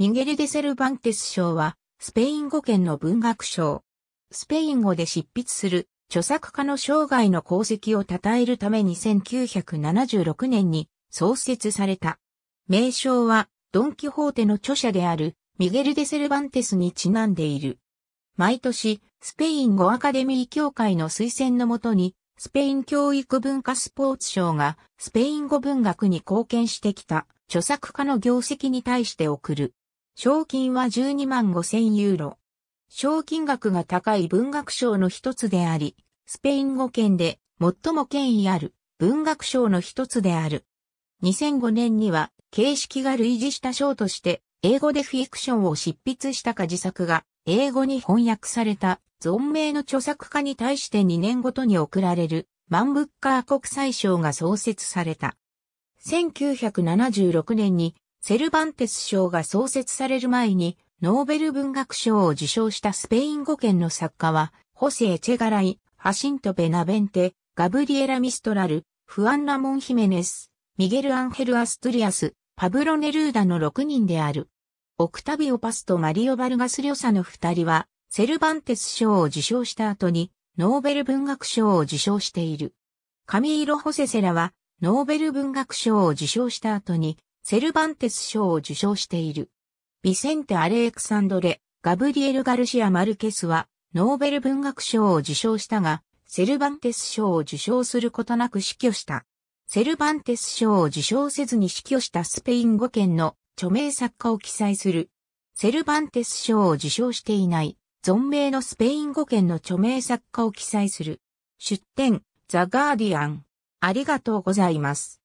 ミゲル・デ・セルバンテス賞は、スペイン語圏の文学賞。スペイン語で執筆する、著作家の生涯の功績を称えるために1976年に創設された。名称は、ドン・キホーテの著者である、ミゲル・デ・セルバンテスにちなんでいる。毎年、スペイン語アカデミー協会の推薦のもとに、スペイン教育文化スポーツ賞が、スペイン語文学に貢献してきた、著作家の業績に対して贈る。賞金は12万5千ユーロ。賞金額が高い文学賞の一つであり、スペイン語圏で最も権威ある文学賞の一つである。2005年には形式が類似した賞として英語でフィクションを執筆したか自作が英語に翻訳された存命の著作家に対して2年ごとに贈られるマンブッカー国際賞が創設された。1976年にセルバンテス賞が創設される前に、ノーベル文学賞を受賞したスペイン語圏の作家は、ホセ・エチェガライ、ハシント・ベナベンテ、ガブリエラ・ミストラル、フアン・ラモン・ヒメネス、ミゲル・アンヘル・アストリアス、パブロ・ネルーダの6人である。オクタビオ・パスとマリオ・バルガス・リョサの2人は、セルバンテス賞を受賞した後に、ノーベル文学賞を受賞している。カミーロ・ホセセラは、ノーベル文学賞を受賞した後に、セルバンテス賞を受賞している。ビセンテ・アレエクサンドレ、ガブリエル・ガルシア・マルケスは、ノーベル文学賞を受賞したが、セルバンテス賞を受賞することなく死去した。セルバンテス賞を受賞せずに死去したスペイン語圏の著名作家を記載する。セルバンテス賞を受賞していない、存命のスペイン語圏の著名作家を記載する。出典、ザ・ガーディアン。ありがとうございます。